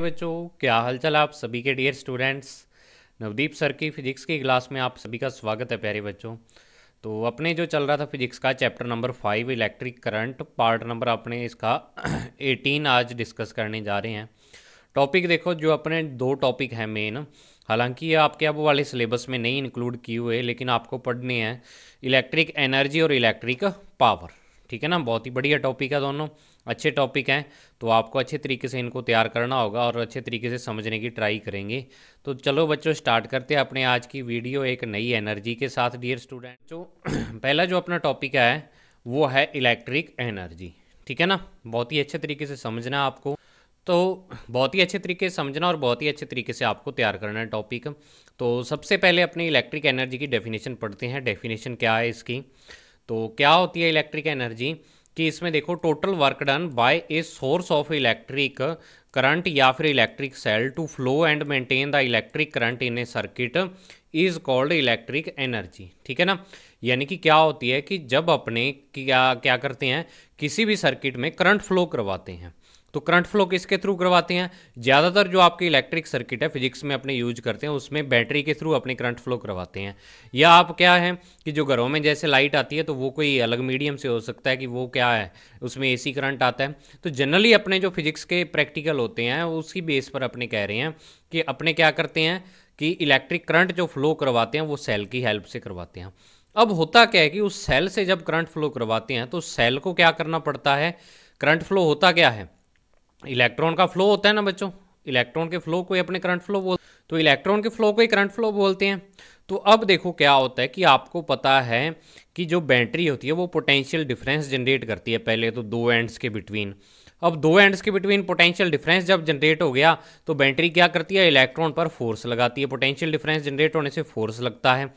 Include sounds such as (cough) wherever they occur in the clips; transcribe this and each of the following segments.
बच्चों क्या हालचाल आप सभी के डियर स्टूडेंट्स नवदीप सर की फिजिक्स की क्लास में आप सभी का स्वागत है प्यारे बच्चों तो अपने जो चल रहा था फिजिक्स का chapter number five electric current part number अपने इसका एटीन (clears throat) आज डिस्कस करने जा रहे हैं टॉपिक देखो जो अपने दो टॉपिक हैं मेन हालांकि ये आपके अब वाले सिलेबस में नहीं इंक्लूड किए हुए लेकिन आपको पढ़ने हैं इलेक्ट्रिक एनर्जी और इलेक्ट्रिक पावर ठीक है ना बहुत ही बढ़िया टॉपिक है दोनों अच्छे टॉपिक हैं तो आपको अच्छे तरीके से इनको तैयार करना होगा और अच्छे तरीके से समझने की ट्राई करेंगे तो चलो बच्चों स्टार्ट करते हैं अपने आज की वीडियो एक नई एनर्जी के साथ डियर स्टूडेंट जो (clears throat) पहला जो अपना टॉपिक है वो है इलेक्ट्रिक एनर्जी ठीक है ना बहुत ही अच्छे तरीके से समझना आपको तो बहुत ही अच्छे तरीके से समझना और बहुत ही अच्छे तरीके से आपको तैयार करना है टॉपिक तो सबसे पहले अपनी इलेक्ट्रिक एनर्जी की डेफिनेशन पढ़ते हैं डेफिनेशन क्या है इसकी तो क्या होती है इलेक्ट्रिक एनर्जी कि इसमें देखो total work done by a source of electric current या फिर electric cell to flow and maintain the electric current in a circuit is called electric energy ठीक है ना यानी कि क्या होती है कि जब अपने क्या क्या करते हैं किसी भी सर्किट में करंट फ्लो करवाते हैं तो करंट फ्लो किसके थ्रू करवाते हैं ज़्यादातर जो आपके इलेक्ट्रिक सर्किट है फिजिक्स में अपने यूज करते हैं उसमें बैटरी के थ्रू अपने करंट फ्लो करवाते हैं या आप क्या है कि जो घरों में जैसे लाइट आती है तो वो कोई अलग मीडियम से हो सकता है कि वो क्या है उसमें ए करंट आता है तो जनरली अपने जो फिजिक्स के प्रैक्टिकल होते हैं उसकी बेस पर अपने कह रहे हैं कि अपने क्या करते हैं कि इलेक्ट्रिक करंट जो फ्लो करवाते हैं वो सेल की हेल्प से करवाते हैं अब होता क्या है कि उस सेल से जब करंट फ्लो करवाते हैं तो सेल को क्या करना पड़ता है करंट फ्लो होता क्या है इलेक्ट्रॉन का फ्लो होता है ना बच्चों इलेक्ट्रॉन के फ्लो को ही अपने करंट फ्लो बोल तो इलेक्ट्रॉन के फ्लो को ही करंट फ्लो बोलते हैं तो अब देखो क्या होता है कि आपको पता है कि जो बैटरी होती है वो पोटेंशियल डिफरेंस जनरेट करती है पहले तो दो एंड्स के बिटवीन अब दो एंड्स के बिटवीन पोटेंशियल डिफरेंस जब जनरेट हो गया तो बैटरी क्या करती है इलेक्ट्रॉन पर फोर्स लगाती है पोटेंशियल डिफरेंस जनरेट होने से फोर्स लगता है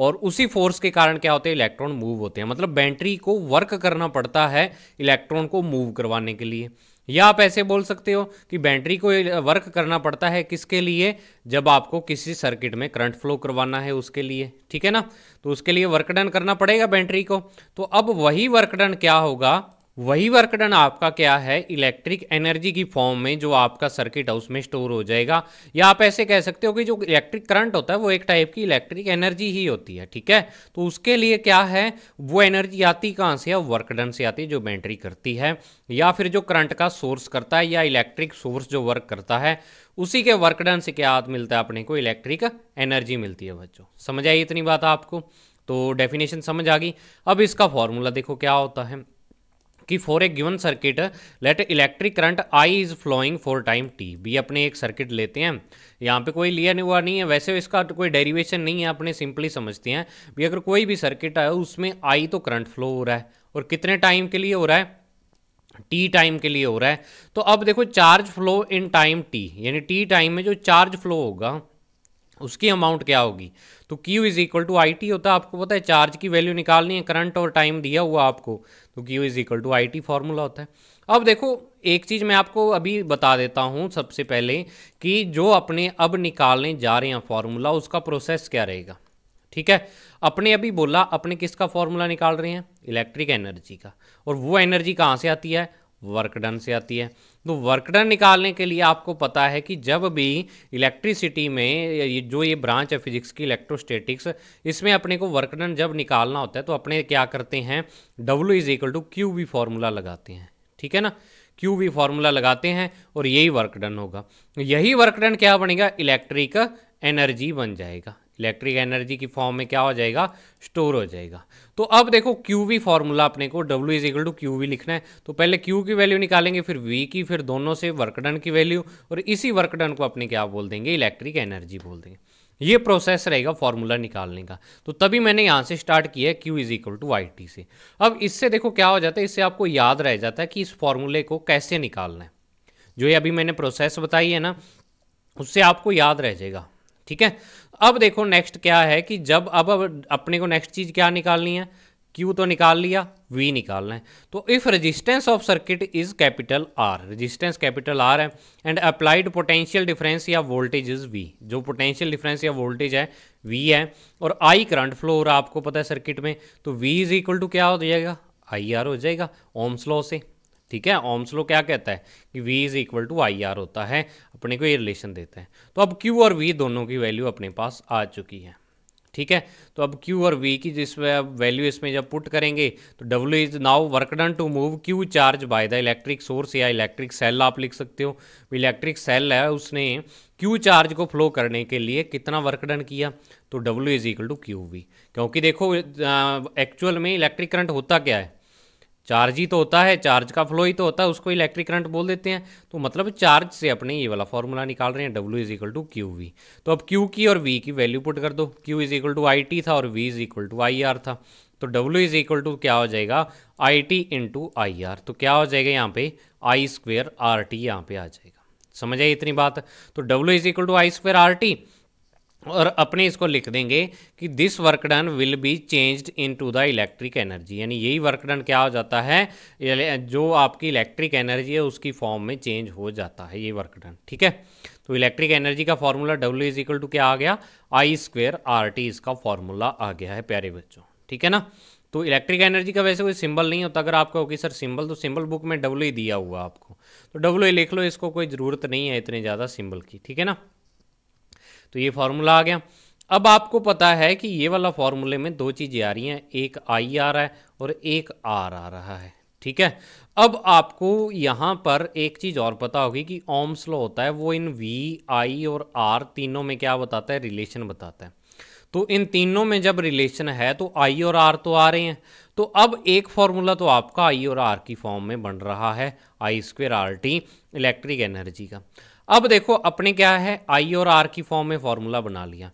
और उसी फोर्स के कारण क्या होते हैं इलेक्ट्रॉन मूव होते हैं मतलब बैटरी को वर्क करना पड़ता है इलेक्ट्रॉन को मूव करवाने के लिए या आप ऐसे बोल सकते हो कि बैटरी को वर्क करना पड़ता है किसके लिए जब आपको किसी सर्किट में करंट फ्लो करवाना है उसके लिए ठीक है ना तो उसके लिए वर्क डन करना पड़ेगा बैटरी को तो अब वही वर्क डन क्या होगा वही वर्क डन आपका क्या है इलेक्ट्रिक एनर्जी की फॉर्म में जो आपका सर्किट हाउस में स्टोर हो जाएगा या आप ऐसे कह सकते हो कि जो इलेक्ट्रिक करंट होता है वो एक टाइप की इलेक्ट्रिक एनर्जी ही होती है ठीक है तो उसके लिए क्या है वो एनर्जी आती कहाँ से है वर्क डन से आती है जो बैटरी करती है या फिर जो करंट का सोर्स करता है या इलेक्ट्रिक सोर्स जो वर्क करता है उसी के वर्क डन से क्या मिलता है अपने को इलेक्ट्रिक एनर्जी मिलती है बच्चों समझ आई इतनी बात आपको तो डेफिनेशन समझ आ गई अब इसका फॉर्मूला देखो क्या होता है कि for a given circuit let electric current I is flowing for time T भी अपने एक सर्किट लेते हैं यहाँ पे कोई लिया नहीं हुआ नहीं है वैसे इसका तो कोई डेरिवेशन नहीं है अपने सिंपली समझते हैं भी अगर कोई भी सर्किट है उसमें आई तो करंट फ्लो हो रहा है और कितने टाइम के लिए हो रहा है टी टाइम के लिए हो रहा है तो अब देखो charge flow in time T यानी टी टाइम में जो चार्ज फ्लो होगा उसकी अमाउंट क्या होगी तो Q is equal to I होता है आपको पता है चार्ज की वैल्यू निकालनी है करंट और टाइम दिया हुआ आपको तो Q is equal to I T formula होता है अब देखो एक चीज़ मैं आपको अभी बता देता हूँ सबसे पहले कि जो अपने अब निकालने जा रहे हैं फॉर्मूला उसका प्रोसेस क्या रहेगा ठीक है अपने अभी बोला अपने किसका फॉर्मूला निकाल रहे हैं इलेक्ट्रिक एनर्जी का और वो एनर्जी कहाँ से आती है वर्क डन से आती है तो वर्क डन निकालने के लिए आपको पता है कि जब भी इलेक्ट्रिसिटी में ये जो ये ब्रांच है फिजिक्स की इलेक्ट्रोस्टेटिक्स इसमें अपने को वर्क डन जब निकालना होता है तो अपने क्या करते हैं W is equal to Q V formula लगाते हैं ठीक है ना क्यू वी फार्मूला लगाते हैं और यही वर्क डन होगा यही वर्क डन क्या बनेगा इलेक्ट्रिक एनर्जी बन जाएगा इलेक्ट्रिक एनर्जी की फॉर्म में क्या हो जाएगा स्टोर हो जाएगा तो अब देखो क्यू वी फॉर्मूला अपने को W is equal to Q V लिखना है तो पहले क्यू की वैल्यू निकालेंगे फिर वी की फिर दोनों से वर्कडन की वैल्यू और इसी वर्कडन को अपने क्या बोल देंगे इलेक्ट्रिक एनर्जी बोल देंगे ये प्रोसेस रहेगा फॉर्मूला निकालने का तो तभी मैंने यहाँ से स्टार्ट किया है Q is equal to I T से अब इससे देखो क्या हो जाता है इससे आपको याद रह जाता है कि इस फॉर्मूले को कैसे निकालना है जो ये अभी मैंने प्रोसेस बताई है ना उससे आपको याद रह जाएगा ठीक है अब देखो नेक्स्ट क्या है कि जब अब अपने को नेक्स्ट चीज़ क्या निकालनी है क्यू तो निकाल लिया वी निकालना है तो if resistance of circuit is capital R resistance capital R है एंड अप्लाइड पोटेंशियल डिफरेंस या वोल्टेज इज़ वी जो पोटेंशियल डिफरेंस या वोल्टेज है वी है और आई करंट फ्लो और आपको पता है सर्किट में तो वी इज़ इक्वल टू क्या हो जाएगा आई आर हो जाएगा ओम्स लॉ से ठीक है लो क्या कहता है कि V is equal to I R होता है अपने को ये रिलेशन देता है तो अब Q और V दोनों की वैल्यू अपने पास आ चुकी है ठीक है तो अब Q और V की जिस वैल्यू इसमें जब पुट करेंगे तो W is now work done to move Q charge by the electric source या इलेक्ट्रिक सेल आप लिख सकते हो इलेक्ट्रिक सेल है उसने Q चार्ज को फ्लो करने के लिए कितना वर्क डन किया तो W is equal to Q क्योंकि देखो एक्चुअल में इलेक्ट्रिक करंट होता क्या है चार्ज ही तो होता है चार्ज का फ्लो ही तो होता है उसको इलेक्ट्रिक करंट बोल देते हैं तो मतलब चार्ज से अपने ये वाला फॉर्मूला निकाल रहे हैं W is equal to Q V तो अब क्यू की और वी की वैल्यू पुट कर दो Q is equal to I T था और V is equal to I R था तो डब्ल्यू इज इक्वल टू क्या हो जाएगा I T into I R तो क्या हो जाएगा यहाँ पे आई स्क्वेयर आर टी यहाँ पे आ जाएगा समझ आई इतनी बात तो W is equal to I square R T और अपने इसको लिख देंगे कि this work done will be changed into the electric energy यानी यही वर्क डन क्या हो जाता है जो आपकी इलेक्ट्रिक एनर्जी है उसकी फॉर्म में चेंज हो जाता है ये वर्क डन ठीक है तो इलेक्ट्रिक एनर्जी का formula W is equal to क्या आ गया आई स्क्वेयर आर टी इसका फॉर्मूला आ गया है प्यारे बच्चों ठीक है ना तो इलेक्ट्रिक एनर्जी का वैसे कोई सिंबल नहीं होता अगर आपका ओके सर सिंबल तो सिंबल बुक में डब्ल्यू दिया हुआ आपको तो डब्ल्यू लिख लो इसको कोई ज़रूरत नहीं है इतने ज़्यादा सिंबल की ठीक है ना तो ये फार्मूला आ गया अब आपको पता है कि ये वाला फार्मूले में दो चीज़ें आ रही हैं एक आई आ रहा है और एक आर आ रहा है ठीक है अब आपको यहाँ पर एक चीज़ और पता होगी कि ओम्स लॉ होता है वो इन वी आई और आर तीनों में क्या बताता है रिलेशन बताता है तो इन तीनों में जब रिलेशन है तो आई और आर तो आ रहे हैं तो अब एक फॉर्मूला तो आपका आई और आर की फॉर्म में बन रहा है I square R T electric energy का अब देखो अपने क्या है आई और आर की फॉर्म में फॉर्मूला बना लिया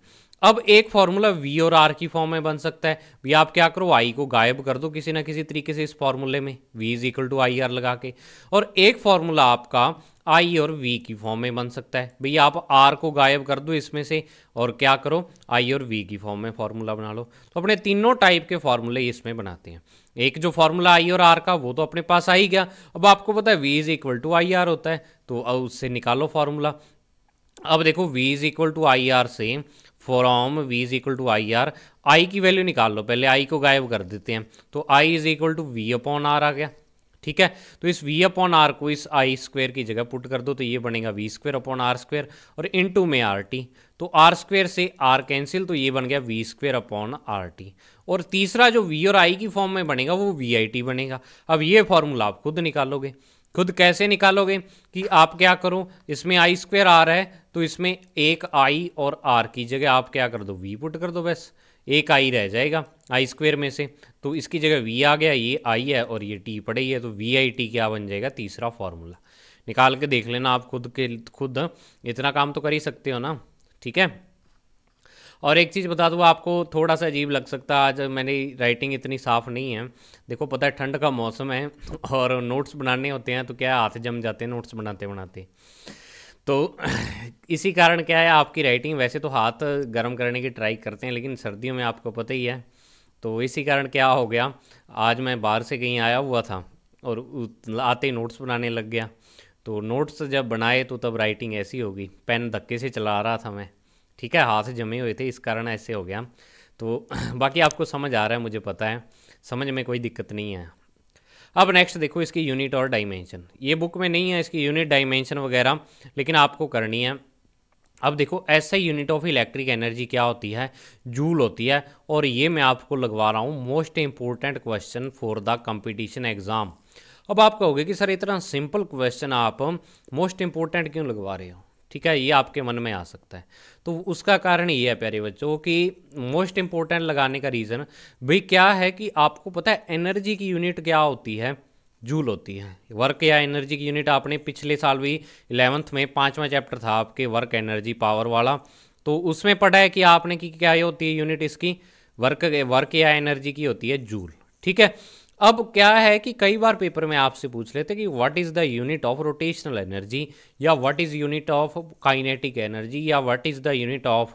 अब एक फॉर्मूला वी और आर की फॉर्म में बन सकता है भी आप क्या करो आई को गायब कर दो किसी ना किसी तरीके से इस फॉर्मूले में V is equal to I R लगा के और एक फॉर्मूला आपका आई और वी की फॉर्म में बन सकता है भैया आप आर को गायब कर दो इसमें से और क्या करो आई और वी की फॉर्म में फॉर्मूला बना लो तो अपने तीनों टाइप के फॉर्मूले इसमें बनाते हैं एक जो फॉर्मूला आई और आर का वो तो अपने पास आ ही गया अब आपको पता है V is equal to I R होता है तो अब उससे निकालो फॉर्मूला अब देखो V is equal to I R से form V is equal to I R I की वैल्यू निकाल लो पहले आई को गायब कर देते हैं तो I is equal to V upon R आ गया ठीक है तो इस वी अपॉन आर को इस आई स्क्वेयर की जगह पुट कर दो तो ये बनेगा V square upon R square और इन टू में आर टी तो आर स्क्वेयर से आर कैंसिल तो ये बन गया V square upon R T और तीसरा जो वी और आई की फॉर्म में बनेगा वो वी आई टी बनेगा अब ये फॉर्मूला आप खुद निकालोगे खुद कैसे निकालोगे कि आप क्या करो इसमें आई स्क्वेयर आर है तो इसमें एक आई और आर की जगह आप क्या कर दो वी पुट कर दो बस एक आई रह जाएगा आई स्क्वेयर में से तो इसकी जगह वी आ गया ये आई है और ये टी पड़ी है तो वी आई टी क्या बन जाएगा तीसरा फॉर्मूला निकाल के देख लेना आप खुद के खुद इतना काम तो कर ही सकते हो ना ठीक है और एक चीज़ बता दूँ आपको थोड़ा सा अजीब लग सकता है आज मेरी राइटिंग इतनी साफ़ नहीं है देखो पता है ठंड का मौसम है और नोट्स बनाने होते हैं तो क्या हाथ जम जाते हैं नोट्स बनाते बनाते तो (laughs) इसी कारण क्या है आपकी राइटिंग वैसे तो हाथ गर्म करने की ट्राई करते हैं लेकिन सर्दियों में आपको पता ही है तो इसी कारण क्या हो गया आज मैं बाहर से कहीं आया हुआ था और आते ही नोट्स बनाने लग गया तो नोट्स जब बनाए तो तब राइटिंग ऐसी होगी पेन धक्के से चला रहा था मैं ठीक है हाथ जमे हुए थे इस कारण ऐसे हो गया तो (clears throat) बाकी आपको समझ आ रहा है मुझे पता है समझ में कोई दिक्कत नहीं है अब नेक्स्ट देखो इसकी यूनिट और डायमेंशन ये बुक में नहीं है इसकी यूनिट डायमेंशन वगैरह लेकिन आपको करनी है अब देखो ऐसे यूनिट ऑफ इलेक्ट्रिक एनर्जी क्या होती है जूल होती है और ये मैं आपको लगवा रहा हूँ most important question for the competition exam अब आप कहोगे कि सर इतना सिंपल क्वेश्चन आप मोस्ट इंपॉर्टेंट क्यों लगवा रहे हो ठीक है ये आपके मन में आ सकता है तो उसका कारण ये है प्यारे बच्चों कि मोस्ट इम्पोर्टेंट लगाने का रीज़न भाई क्या है कि आपको पता है एनर्जी की यूनिट क्या होती है जूल होती है वर्क या एनर्जी की यूनिट आपने पिछले साल भी इलेवंथ में पाँचवा चैप्टर था आपके वर्क एनर्जी पावर वाला तो उसमें पढ़ा है कि आपने की क्या होती है यूनिट इसकी वर्क वर्क या एनर्जी की होती है जूल ठीक है अब क्या है कि कई बार पेपर में आपसे पूछ लेते थे कि what is the unit of rotational energy या what is unit of kinetic energy या what is the unit of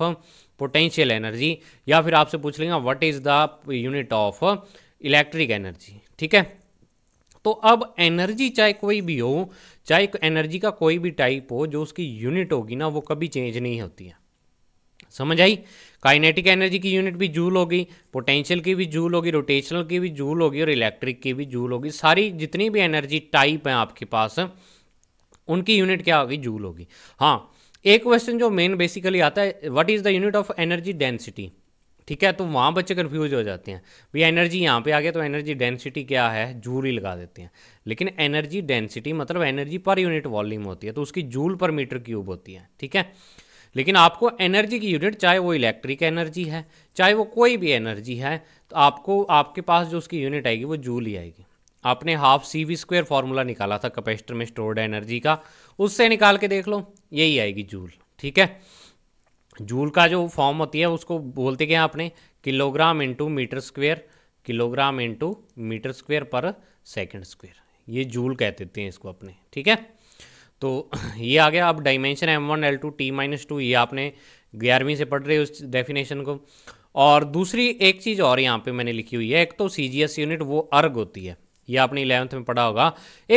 potential energy या फिर आपसे पूछ लेंगे what is the unit of electric energy ठीक है तो अब एनर्जी चाहे कोई भी हो चाहे एनर्जी का कोई भी टाइप हो जो उसकी यूनिट होगी ना वो कभी चेंज नहीं होती है समझ आई काइनेटिक एनर्जी की यूनिट भी जूल होगी पोटेंशियल की भी जूल होगी रोटेशनल की भी जूल होगी और इलेक्ट्रिक की भी जूल होगी सारी जितनी भी एनर्जी टाइप हैं आपके पास उनकी यूनिट क्या होगी जूल होगी हाँ एक क्वेश्चन जो मेन बेसिकली आता है what is the unit of energy density ठीक है तो वहाँ बच्चे कन्फ्यूज हो जाते हैं भाई एनर्जी यहाँ पे आ गया तो एनर्जी डेंसिटी क्या है जूल ही लगा देते हैं लेकिन एनर्जी डेंसिटी मतलब एनर्जी पर यूनिट वॉल्यूम होती है तो उसकी जूल पर मीटर क्यूब होती है ठीक है लेकिन आपको एनर्जी की यूनिट चाहे वो इलेक्ट्रिक एनर्जी है चाहे वो कोई भी एनर्जी है तो आपको आपके पास जो उसकी यूनिट आएगी वो जूल ही आएगी आपने half C V square formula निकाला था कैपेसिटर में स्टोर्ड एनर्जी का उससे निकाल के देख लो यही आएगी जूल ठीक है जूल का जो फॉर्म होती है उसको बोलते क्या आपने kilogram into metre square kilogram into metre square per second square ये जूल कह देते हैं इसको अपने ठीक है तो (laughs) ये आ गया अब dimension M one L two T minus two ये आपने ग्यारहवीं से पढ़ रहे हो उस डेफिनेशन को और दूसरी एक चीज़ और यहाँ पे मैंने लिखी हुई है एक तो सी यूनिट वो अर्ग होती है ये आपने इलेवंथ में पढ़ा होगा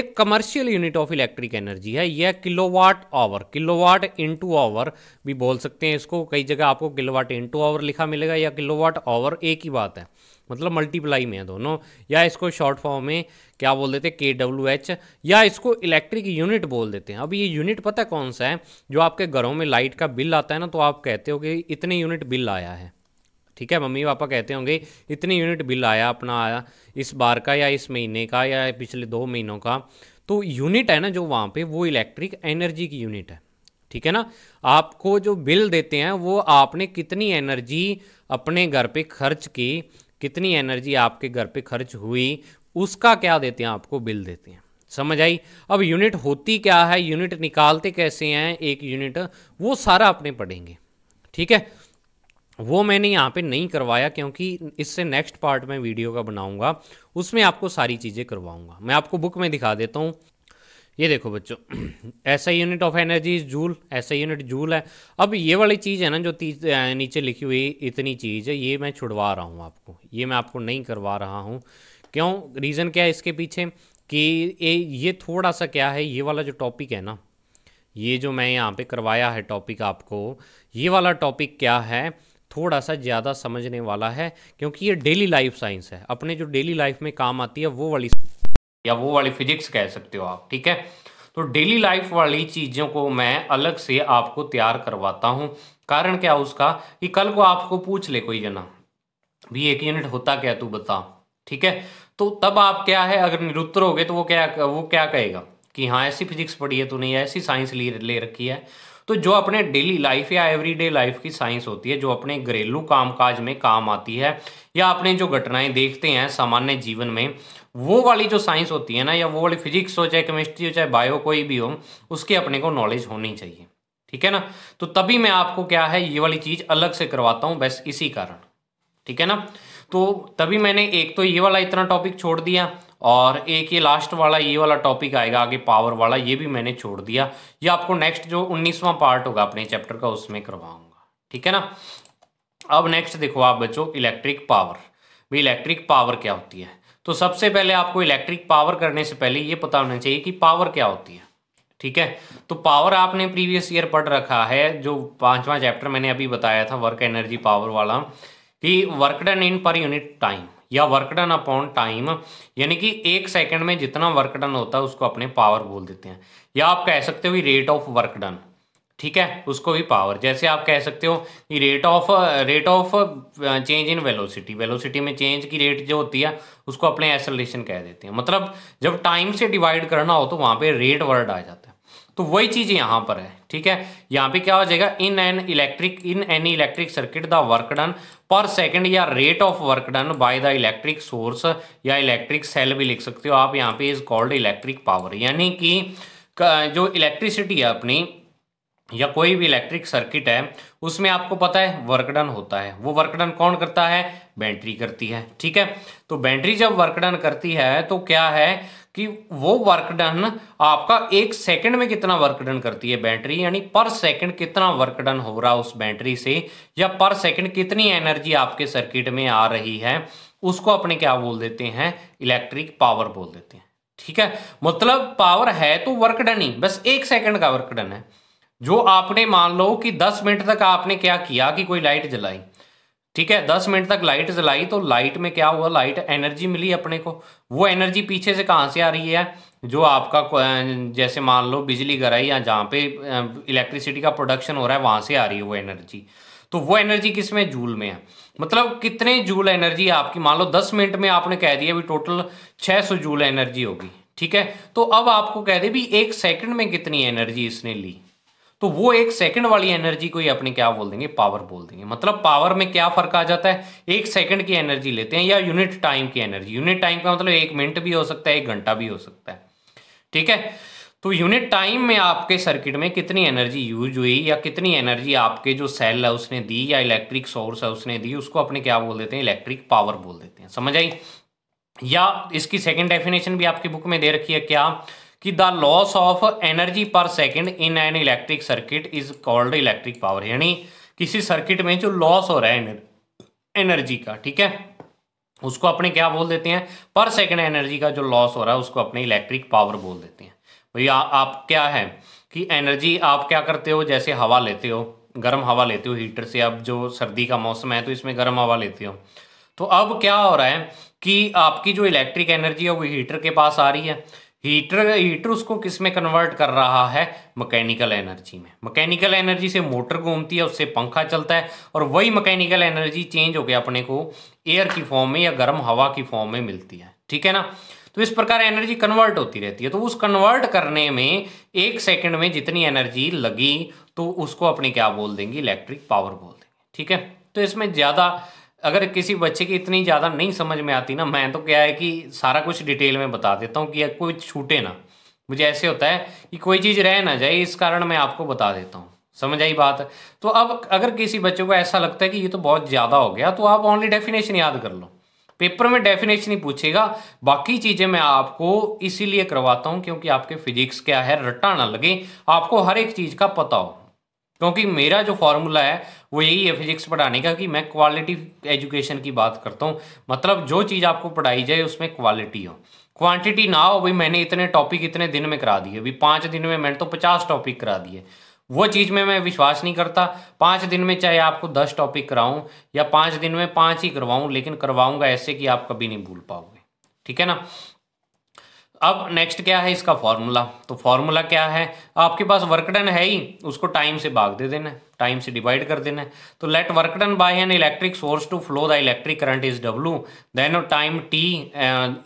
एक commercial unit of electric energy है यह kilowatt hour kilowatt into hour भी बोल सकते हैं इसको कई जगह आपको किलोवाट इनटू आवर लिखा मिलेगा या किलोवाट आवर एक ही बात है मतलब मल्टीप्लाई में है दोनों या इसको शॉर्ट फॉर्म में क्या बोल देते हैं के डब्ल्यू एच या इसको इलेक्ट्रिक यूनिट बोल देते हैं अब ये यूनिट पता कौन सा है जो आपके घरों में लाइट का बिल आता है ना तो आप कहते हो कि इतने यूनिट बिल आया है ठीक है मम्मी पापा कहते होंगे इतने यूनिट बिल आया अपना आया इस बार का या इस महीने का या पिछले दो महीनों का तो यूनिट है ना जो वहाँ पे वो इलेक्ट्रिक एनर्जी की यूनिट है ठीक है ना आपको जो बिल देते हैं वो आपने कितनी एनर्जी अपने घर पे खर्च की कितनी एनर्जी आपके घर पे खर्च हुई उसका क्या देते हैं आपको बिल देते हैं समझ आई अब यूनिट होती क्या है यूनिट निकालते कैसे हैं एक यूनिट वो सारा अपने पढ़ेंगे ठीक है वो मैंने यहाँ पे नहीं करवाया क्योंकि इससे नेक्स्ट पार्ट में वीडियो का बनाऊंगा उसमें आपको सारी चीज़ें करवाऊंगा मैं आपको बुक में दिखा देता हूँ ये देखो बच्चों (clears throat) ऐसा unit of energy is joule ऐसा यूनिट जूल है अब ये वाली चीज़ है ना जो नीचे लिखी हुई इतनी चीज़ है ये मैं छुड़वा रहा हूँ आपको ये मैं आपको नहीं करवा रहा हूँ क्यों रीज़न क्या है इसके पीछे कि ये ये थोड़ा सा क्या है ये वाला जो टॉपिक है ना ये जो मैं यहाँ पे करवाया है टॉपिक आपको ये वाला टॉपिक क्या है थोड़ा सा ज़्यादा समझने वाला है क्योंकि ये डेली लाइफ साइंस है अपने जो डेली लाइफ में काम आती है वो वाली या वो वाली फिजिक्स कह सकते हो आप ठीक है तो डेली लाइफ वाली चीज़ों को मैं अलग से आपको तैयार करवाता हूँ कारण क्या उसका कि कल को आपको पूछ ले कोई जना भी एक यूनिट होता क्या तू बता ठीक है तो तब आप क्या है अगर निरुत्तर हो गए तो वो क्या वो क्या कहेगा कि हाँ ऐसी फिजिक्स पढ़ी है तूने ऐसी साइंस ले ले रखी है तो जो अपने डेली लाइफ या एवरीडे लाइफ की साइंस होती है जो अपने घरेलू कामकाज में काम आती है या अपने जो घटनाएं देखते हैं सामान्य जीवन में वो वाली जो साइंस होती है ना या वो वाली फिजिक्स हो चाहे केमिस्ट्री हो चाहे बायो कोई भी हो उसकी अपने को नॉलेज होनी चाहिए ठीक है ना तो तभी मैं आपको क्या है ये वाली चीज़ अलग से करवाता हूँ बस इसी कारण ठीक है ना तो तभी मैंने एक तो ये वाला इतना टॉपिक छोड़ दिया और एक ये लास्ट वाला ये वाला टॉपिक आएगा आगे पावर वाला ये भी मैंने छोड़ दिया ये आपको नेक्स्ट जो उन्नीसवां पार्ट होगा अपने चैप्टर का उसमें करवाऊंगा ठीक है ना अब नेक्स्ट देखो आप बच्चों इलेक्ट्रिक पावर भी इलेक्ट्रिक पावर क्या होती है तो सबसे पहले आपको इलेक्ट्रिक पावर करने से पहले ये पता होना चाहिए कि पावर क्या होती है ठीक है तो पावर आपने प्रीवियस ईयर पढ़ रखा है जो पांचवा चैप्टर मैंने अभी बताया था वर्क एनर्जी पावर वाला कि work done in per unit time या वर्क डन अपॉन टाइम यानी कि एक सेकंड में जितना वर्क डन होता है उसको अपने पावर बोल देते हैं या आप कह सकते हो रेट ऑफ वर्क डन ठीक है उसको भी पावर जैसे आप कह सकते हो कि rate of rate of change in velocity velocity में चेंज की रेट जो होती है उसको अपने एसलेशन कह देते हैं मतलब जब टाइम से डिवाइड करना हो तो वहाँ पे रेट वर्ड आ जाता है तो वही चीज़ यहाँ पर है ठीक है यहाँ पे क्या हो जाएगा in an electric in any electric circuit the work done per second या rate of work done by the electric source या इलेक्ट्रिक सेल भी लिख सकते हो आप यहाँ पे इज कॉल्ड इलेक्ट्रिक पावर यानी कि जो इलेक्ट्रिसिटी है अपनी या कोई भी इलेक्ट्रिक सर्किट है उसमें आपको पता है वर्कडन होता है वो वर्कडन कौन करता है बैटरी करती है ठीक है तो बैटरी जब वर्कडन करती है तो क्या है कि वो वर्कडन आपका एक सेकंड में कितना वर्कडन करती है बैटरी यानी पर सेकंड कितना वर्कडन हो रहा उस बैटरी से या पर सेकंड कितनी एनर्जी आपके सर्किट में आ रही है उसको अपने क्या बोल देते हैं इलेक्ट्रिक पावर बोल देते हैं ठीक है मतलब पावर है तो वर्कडन ही बस एक सेकंड का वर्कडन है जो आपने मान लो कि दस मिनट तक आपने क्या किया कि कोई लाइट जलाई ठीक है दस मिनट तक लाइट जलाई तो लाइट में क्या हुआ लाइट एनर्जी मिली अपने को वो एनर्जी पीछे से कहाँ से आ रही है जो आपका जैसे मान लो बिजली घर है या जहाँ पे इलेक्ट्रिसिटी का प्रोडक्शन हो रहा है वहाँ से आ रही है वो एनर्जी तो वो एनर्जी किस में जूल में है मतलब कितने जूल एनर्जी आपकी मान लो दस मिनट में आपने कह दिया भी टोटल सौ जूल एनर्जी होगी ठीक है तो अब आपको कह दे भी एक सेकंड में कितनी एनर्जी इसने ली तो वो एक सेकंड वाली एनर्जी को ही अपने क्या बोल देंगे पावर बोल देंगे मतलब पावर में क्या फर्क आ जाता है एक सेकंड की एनर्जी लेते हैं या यूनिट टाइम की एनर्जी यूनिट टाइम का मतलब एक मिनट भी हो सकता है एक घंटा भी हो सकता है ठीक है तो यूनिट टाइम में आपके सर्किट में कितनी एनर्जी यूज हुई या कितनी एनर्जी आपके जो सेल है उसने दी या इलेक्ट्रिक सोर्स है उसने दी उसको अपने क्या बोल देते हैं इलेक्ट्रिक पावर बोल देते हैं समझ आई या इसकी सेकंड डेफिनेशन भी आपकी बुक में दे रखी है क्या कि the loss of energy per second in an electric circuit is called electric power यानी किसी सर्किट में जो लॉस हो रहा है एनर्जी का ठीक है उसको अपने क्या बोल देते हैं पर सेकंड एनर्जी का जो लॉस हो रहा है उसको अपने इलेक्ट्रिक पावर बोल देते हैं भैया आप क्या है कि एनर्जी आप क्या करते हो जैसे हवा लेते हो गर्म हवा लेते हो हीटर से अब जो सर्दी का मौसम है तो इसमें गर्म हवा लेते हो तो अब क्या हो रहा है कि आपकी जो इलेक्ट्रिक एनर्जी है वो हीटर के पास आ रही है हीटर हीटर उसको किस में कन्वर्ट कर रहा है मैकेनिकल एनर्जी में मैकेनिकल एनर्जी से मोटर घूमती है उससे पंखा चलता है और वही मैकेनिकल एनर्जी चेंज होकर अपने को एयर की फॉर्म में या गर्म हवा की फॉर्म में मिलती है ठीक है ना तो इस प्रकार एनर्जी कन्वर्ट होती रहती है तो उस कन्वर्ट करने में एक सेकंड में जितनी एनर्जी लगी तो उसको अपने क्या बोल देंगी इलेक्ट्रिक पावर बोल देंगे ठीक है तो इसमें ज़्यादा अगर किसी बच्चे की इतनी ज़्यादा नहीं समझ में आती ना मैं तो क्या है कि सारा कुछ डिटेल में बता देता हूँ कि कोई छूटे ना मुझे ऐसे होता है कि कोई चीज़ रह ना जाए इस कारण मैं आपको बता देता हूँ समझ आई बात तो अब अगर किसी बच्चे को ऐसा लगता है कि ये तो बहुत ज़्यादा हो गया तो आप ओनली डेफिनेशन याद कर लो पेपर में डेफिनेशन ही पूछेगा बाकी चीज़ें मैं आपको इसीलिए करवाता हूँ क्योंकि आपके फिजिक्स क्या है रट्टा ना लगे आपको हर एक चीज़ का पता हो क्योंकि मेरा जो फॉर्मूला है वो यही है फिजिक्स पढ़ाने का कि मैं क्वालिटी एजुकेशन की बात करता हूँ मतलब जो चीज़ आपको पढ़ाई जाए उसमें क्वालिटी हो क्वांटिटी ना हो भाई मैंने इतने टॉपिक इतने दिन में करा दिए अभी पाँच दिन में मैंने तो पचास टॉपिक करा दिए वो चीज़ में मैं विश्वास नहीं करता पाँच दिन में चाहे आपको दस टॉपिक कराऊँ या पाँच दिन में पाँच ही करवाऊँ लेकिन करवाऊँगा ऐसे कि आप कभी नहीं भूल पाओगे ठीक है ना अब नेक्स्ट क्या है इसका फॉर्मूला तो फॉर्मूला क्या है आपके पास वर्कडन है ही उसको टाइम से भाग दे देना टाइम से डिवाइड कर देना तो let work done by an electric source to flow the electric current is W then time T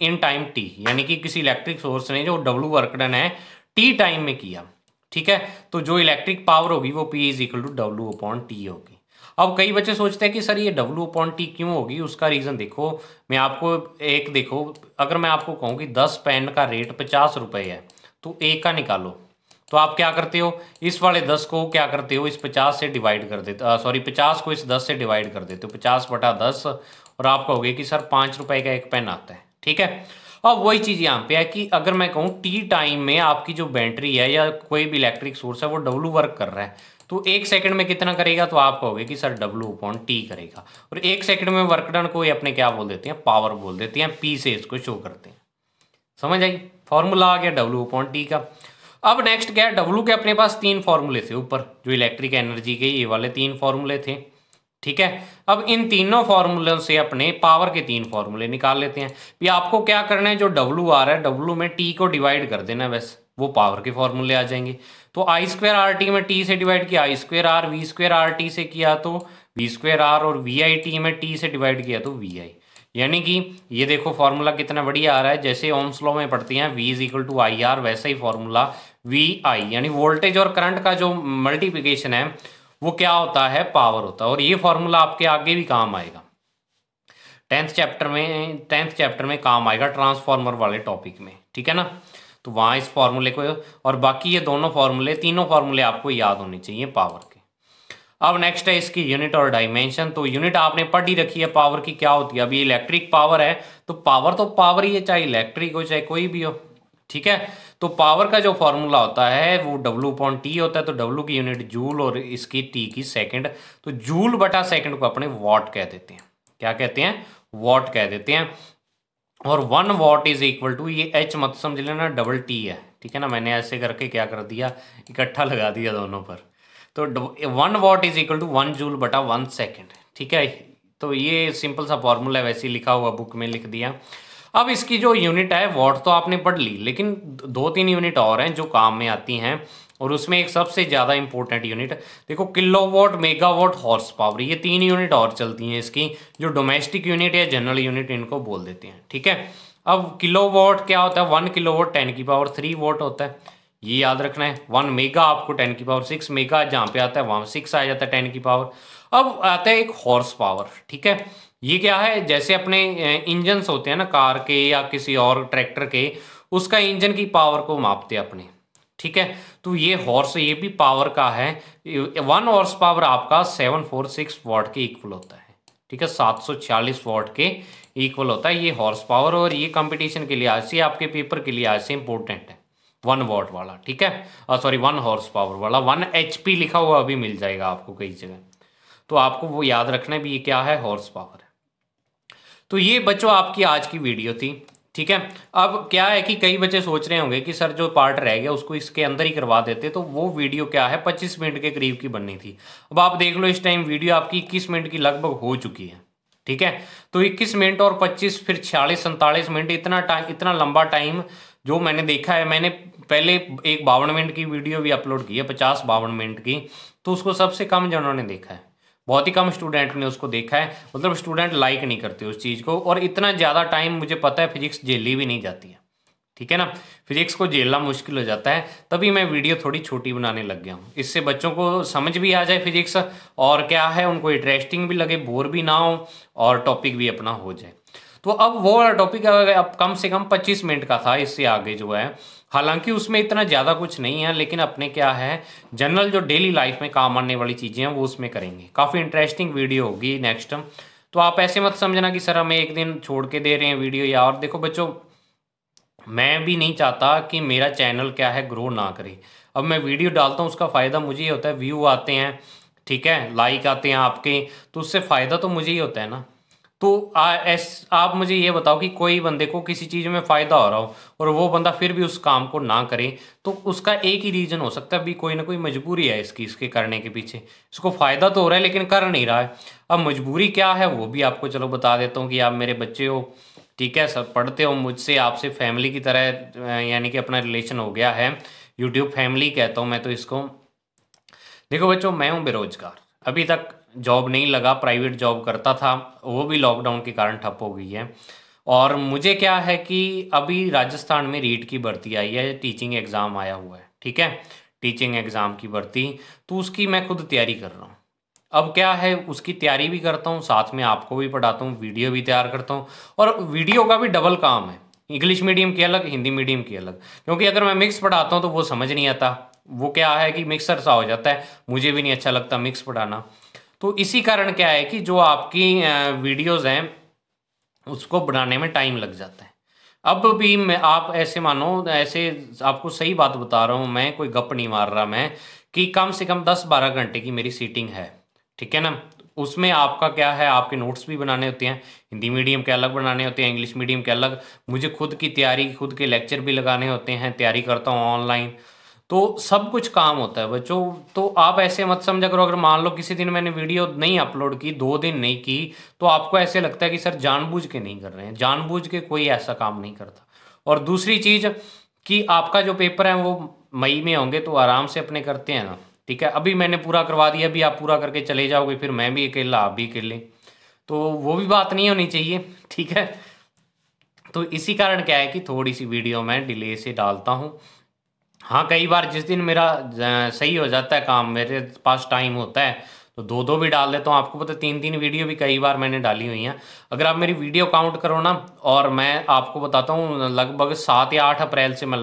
in time T यानी कि किसी इलेक्ट्रिक सोर्स ने जो डब्लू वर्कडन है टी टाइम में किया ठीक है तो जो इलेक्ट्रिक पावर होगी वो P is equal to W upon T होगी अब कई बच्चे सोचते हैं कि सर ये डब्ल्यू अपॉन टी क्यों होगी उसका रीज़न देखो मैं आपको एक देखो अगर मैं आपको कहूँ कि दस पेन का रेट पचास रुपये है तो एक का निकालो तो आप क्या करते हो इस वाले दस को क्या करते हो इस पचास से डिवाइड कर देते सॉरी पचास को इस दस से डिवाइड कर देते हो पचास बटा दस और आप कहोगे कि सर पाँच रुपये का एक पेन आता है ठीक है अब वही चीज़ यहाँ पे है कि अगर मैं कहूँ टी टाइम में आपकी जो बैटरी है या कोई भी इलेक्ट्रिक सोर्स है वो डब्लू वर्क कर रहा है तो एक सेकंड में कितना करेगा तो आप कहोगे कि सर W अपॉन टी करेगा और एक सेकंड में वर्क डन को ये अपने क्या बोल देते हैं पावर बोल देते हैं पी से इसको शो करते हैं समझ आई फॉर्मूला आ गया डब्ल्यू अपॉन टी का अब नेक्स्ट क्या है डब्ल्यू के अपने पास तीन फॉर्मूले थे ऊपर जो इलेक्ट्रिक एनर्जी के ये वाले तीन फॉर्मूले थे ठीक है अब इन तीनों फॉर्मूलों से अपने पावर के तीन फॉर्मूले निकाल लेते हैं ये आपको क्या करना है जो डब्लू आ रहा है डब्लू में टी को डिवाइड कर देना बस वो पावर के फॉर्मूले आ जाएंगे तो आई स्क्वेयर आर टी में टी से डिवाइड किया I square R V square R T से किया तो वी स्क्वेयर आर और वी आई टी में टी से डिवाइड किया तो वी आई यानी कि ये देखो फॉर्मूला कितना बढ़िया आ रहा है जैसे ओम्स लॉ में पढ़ते हैं V is equal to I R वैसे ही फॉर्मूला वी आई यानी वोल्टेज और करंट का जो मल्टीप्लीकेशन है वो क्या होता है पावर होता है और ये फॉर्मूला आपके आगे भी काम आएगा टेंथ चैप्टर में टेंथ चैप्टर में काम आएगा ट्रांसफॉर्मर वाले टॉपिक में ठीक है ना तो वहाँ इस फार्मूले को और बाकी ये दोनों फार्मूले तीनों फार्मूले आपको याद होने चाहिए पावर के अब नेक्स्ट है इसकी यूनिट और डायमेंशन तो यूनिट आपने पढ़ ही रखी है पावर की क्या होती है अभी इलेक्ट्रिक पावर है तो पावर तो पावर ही है चाहे इलेक्ट्रिक हो चाहे कोई भी हो ठीक है तो पावर का जो फॉर्मूला होता है वो डब्लू पॉइंट टी होता है तो डब्लू की यूनिट जूल और इसकी टी की सेकंड तो जूल बटा सेकंड को अपने वॉट कह देते हैं क्या कहते हैं वॉट कह देते हैं और one watt is equal to ये एच मत समझ लेना डबल टी है ठीक है ना मैंने ऐसे करके क्या कर दिया इकट्ठा लगा दिया दोनों पर तो one watt is equal to one joule बटा वन सेकेंड ठीक है तो ये सिंपल सा फॉर्मूला है वैसे ही लिखा हुआ बुक में लिख दिया अब इसकी जो यूनिट है वॉट तो आपने पढ़ ली लेकिन दो तीन यूनिट और हैं जो काम में आती हैं और उसमें एक सबसे ज़्यादा इंपॉर्टेंट यूनिट देखो किलोवाट मेगावाट हॉर्स पावर ये तीन यूनिट और चलती हैं इसकी जो डोमेस्टिक यूनिट या जनरल यूनिट इनको बोल देते हैं ठीक है अब किलोवाट क्या होता है वन किलो वोट टेन की पावर थ्री वोट होता है ये याद रखना है वन मेगा आपको टेन की पावर सिक्स मेगा जहाँ पे आता है वहाँ सिक्स आ जाता है टेन की पावर अब आता है एक हॉर्स पावर ठीक है ये क्या है जैसे अपने इंजन्स होते हैं ना कार के या किसी और ट्रैक्टर के उसका इंजन की पावर को मापते हैं अपने ठीक है तो ये हॉर्स ये भी पावर का है वन हॉर्स पावर आपका सेवन फोर सिक्स वॉट के इक्वल होता है ठीक है सात सौ छियालीस वॉट के इक्वल होता है ये हॉर्स पावर और ये कंपटीशन के लिए आज से आपके पेपर के लिए आज से इंपॉर्टेंट है वन वॉट वाला ठीक है सॉरी वन हॉर्स पावर वाला वन एच लिखा हुआ अभी मिल जाएगा आपको कई जगह तो आपको वो याद रखना भी ये क्या है हॉर्स पावर तो ये बच्चों आपकी आज की वीडियो थी ठीक है अब क्या है कि कई बच्चे सोच रहे होंगे कि सर जो पार्ट रह गया उसको इसके अंदर ही करवा देते तो वो वीडियो क्या है 25 मिनट के करीब की बननी थी अब आप देख लो इस टाइम वीडियो आपकी 21 मिनट की लगभग हो चुकी है ठीक है तो 21 मिनट और 25 फिर छियालीस सैंतालीस मिनट इतना टाइम इतना लंबा टाइम जो मैंने देखा है मैंने पहले एक बावन मिनट की वीडियो भी अपलोड की है पचास बावन मिनट की तो उसको सबसे कम जो उन्होंने देखा है बहुत ही कम स्टूडेंट ने उसको देखा है मतलब स्टूडेंट लाइक नहीं करते उस चीज़ को और इतना ज़्यादा टाइम मुझे पता है फिजिक्स झेली भी नहीं जाती है ठीक है ना फिजिक्स को झेलना मुश्किल हो जाता है तभी मैं वीडियो थोड़ी छोटी बनाने लग गया हूँ इससे बच्चों को समझ भी आ जाए फिजिक्स और क्या है उनको इंटरेस्टिंग भी लगे बोर भी ना हो और टॉपिक भी अपना हो जाए तो अब वो टॉपिक अब कम से कम पच्चीस मिनट का था इससे आगे जो है हालांकि उसमें इतना ज़्यादा कुछ नहीं है लेकिन अपने क्या है जनरल जो डेली लाइफ में काम आने वाली चीज़ें हैं वो उसमें करेंगे काफ़ी इंटरेस्टिंग वीडियो होगी नेक्स्ट तो आप ऐसे मत समझना कि सर हमें एक दिन छोड़ के दे रहे हैं वीडियो या और देखो बच्चों मैं भी नहीं चाहता कि मेरा चैनल क्या है ग्रो ना करे अब मैं वीडियो डालता हूँ उसका फ़ायदा मुझे ही होता है व्यू आते हैं ठीक है लाइक आते हैं आपके तो उससे फ़ायदा तो मुझे ही होता है ना तो आ, एस आप मुझे ये बताओ कि कोई बंदे को किसी चीज़ में फ़ायदा हो रहा हो और वो बंदा फिर भी उस काम को ना करे तो उसका एक ही रीज़न हो सकता है भी कोई ना कोई मजबूरी है इसकी इसके करने के पीछे इसको फ़ायदा तो हो रहा है लेकिन कर नहीं रहा है अब मजबूरी क्या है वो भी आपको चलो बता देता हूँ कि आप मेरे बच्चे हो ठीक है सब पढ़ते हो मुझसे आपसे फैमिली की तरह यानी कि अपना रिलेशन हो गया है यूट्यूब फैमिली कहता हूँ मैं तो इसको देखो बच्चों मैं हूँ बेरोजगार अभी तक जॉब नहीं लगा प्राइवेट जॉब करता था वो भी लॉकडाउन के कारण ठप हो गई है और मुझे क्या है कि अभी राजस्थान में रीट की भर्ती आई है टीचिंग एग्ज़ाम आया हुआ है ठीक है टीचिंग एग्ज़ाम की भर्ती तो उसकी मैं खुद तैयारी कर रहा हूँ अब क्या है उसकी तैयारी भी करता हूँ साथ में आपको भी पढ़ाता हूँ वीडियो भी तैयार करता हूँ और वीडियो का भी डबल काम है इंग्लिश मीडियम के अलग हिंदी मीडियम के अलग क्योंकि अगर मैं मिक्स पढ़ाता हूँ तो वो समझ नहीं आता वो क्या है कि मिक्सर सा हो जाता है मुझे भी नहीं अच्छा लगता मिक्स पढ़ाना तो इसी कारण क्या है कि जो आपकी वीडियोज़ हैं उसको बनाने में टाइम लग जाता है अब भी मैं आप ऐसे मानो ऐसे आपको सही बात बता रहा हूँ मैं कोई गप नहीं मार रहा मैं कि कम से कम दस बारह घंटे की मेरी सीटिंग है ठीक है ना उसमें आपका क्या है आपके नोट्स भी बनाने होते हैं हिंदी मीडियम के अलग बनाने होते हैं इंग्लिश मीडियम के अलग मुझे खुद की तैयारी खुद के लेक्चर भी लगाने होते हैं तैयारी करता हूँ ऑनलाइन तो सब कुछ काम होता है बच्चों तो आप ऐसे मत समझा करो अगर मान लो किसी दिन मैंने वीडियो नहीं अपलोड की दो दिन नहीं की तो आपको ऐसे लगता है कि सर जानबूझ के नहीं कर रहे हैं जानबूझ के कोई ऐसा काम नहीं करता और दूसरी चीज़ कि आपका जो पेपर है वो मई में होंगे तो आराम से अपने करते हैं ना ठीक है अभी मैंने पूरा करवा दिया अभी आप पूरा करके चले जाओगे फिर मैं भी अकेला आप भी अकेले तो वो भी बात नहीं होनी चाहिए ठीक है तो इसी कारण क्या है कि थोड़ी सी वीडियो मैं डिले से डालता हूँ हाँ कई बार जिस दिन मेरा सही हो जाता है काम मेरे पास टाइम होता है तो दो दो भी डाल देता हूँ आपको पता तीन तीन वीडियो भी कई बार मैंने डाली हुई हैं अगर आप मेरी वीडियो काउंट करो ना और मैं आपको बताता हूँ लगभग सात या आठ अप्रैल से मैं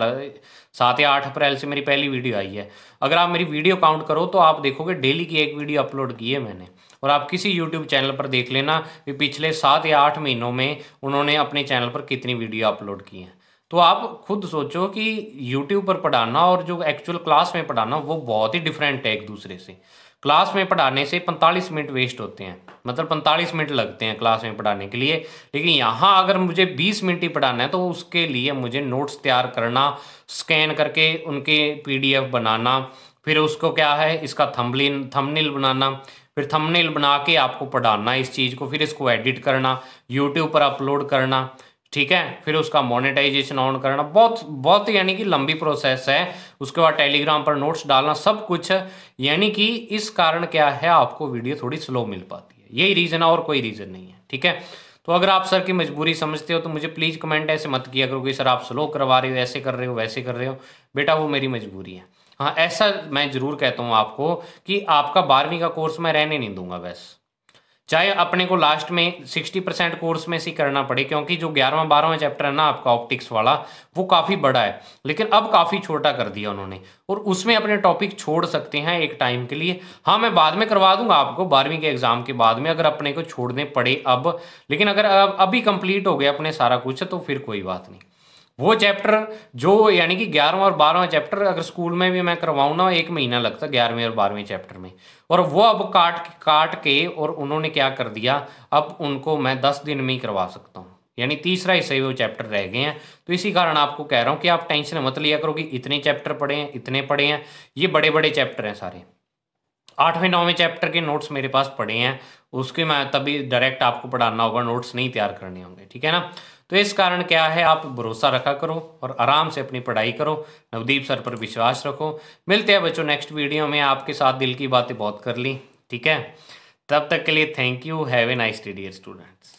सात या आठ अप्रैल से मेरी पहली वीडियो आई है अगर आप मेरी वीडियो काउंट करो तो आप देखोगे डेली की एक वीडियो अपलोड की है मैंने और आप किसी यूट्यूब चैनल पर देख लेना कि पिछले सात या आठ महीनों में उन्होंने अपने चैनल पर कितनी वीडियो अपलोड की हैं तो आप खुद सोचो कि यूट्यूब पर पढ़ाना और जो एक्चुअल क्लास में पढ़ाना वो बहुत ही डिफरेंट है एक दूसरे से क्लास में पढ़ाने से 45 मिनट वेस्ट होते हैं मतलब 45 मिनट लगते हैं क्लास में पढ़ाने के लिए लेकिन यहाँ अगर मुझे 20 मिनट ही पढ़ाना है तो उसके लिए मुझे नोट्स तैयार करना स्कैन करके उनके पीडीएफ बनाना फिर उसको क्या है इसका थम्बलिन थमनिल बनाना फिर थमनिल बना के आपको पढ़ाना इस चीज़ को फिर इसको एडिट करना यूट्यूब पर अपलोड करना ठीक है फिर उसका मोनेटाइजेशन ऑन करना बहुत बहुत यानी कि लंबी प्रोसेस है उसके बाद टेलीग्राम पर नोट्स डालना सब कुछ यानी कि इस कारण क्या है आपको वीडियो थोड़ी स्लो मिल पाती है यही रीज़न है और कोई रीज़न नहीं है ठीक है तो अगर आप सर की मजबूरी समझते हो तो मुझे प्लीज़ कमेंट ऐसे मत किया करो कि सर आप स्लो करवा रहे हो ऐसे कर रहे हो वैसे कर रहे हो बेटा वो मेरी मजबूरी है हाँ ऐसा मैं ज़रूर कहता हूँ आपको कि आपका बारहवीं का कोर्स मैं रहने नहीं दूंगा वैसे चाहे अपने को लास्ट में सिक्सटी परसेंट कोर्स में से करना पड़े क्योंकि जो ग्यारहवा बारहवा चैप्टर है ना आपका ऑप्टिक्स वाला वो काफ़ी बड़ा है लेकिन अब काफ़ी छोटा कर दिया उन्होंने और उसमें अपने टॉपिक छोड़ सकते हैं एक टाइम के लिए हाँ मैं बाद में करवा दूंगा आपको बारहवीं के एग्ज़ाम के बाद में अगर अपने को छोड़ने पड़े अब लेकिन अगर अभी कंप्लीट हो गया अपने सारा कुछ तो फिर कोई बात नहीं वो चैप्टर जो यानी कि ग्यारहवा और बारहवा चैप्टर अगर स्कूल में भी मैं करवाऊँ ना एक महीना लगता ग्यारहवें और बारहवें चैप्टर में और वो अब काट काट के और उन्होंने क्या कर दिया अब उनको मैं दस दिन में ही करवा सकता हूँ यानी तीसरा हिस्से ही वो चैप्टर रह गए हैं तो इसी कारण आपको कह रहा हूँ कि आप टेंशन मत लिया करो कि इतने चैप्टर पढ़े हैं इतने पढ़े हैं ये बड़े बड़े चैप्टर हैं सारे आठवें नौवें चैप्टर के नोट्स मेरे पास पड़े हैं उसके मैं तभी डायरेक्ट आपको पढ़ाना होगा नोट्स नहीं तैयार करने होंगे ठीक है ना तो इस कारण क्या है आप भरोसा रखा करो और आराम से अपनी पढ़ाई करो नवदीप सर पर विश्वास रखो मिलते हैं बच्चों नेक्स्ट वीडियो में आपके साथ दिल की बातें बहुत कर ली ठीक है तब तक के लिए thank you have a nice D dear students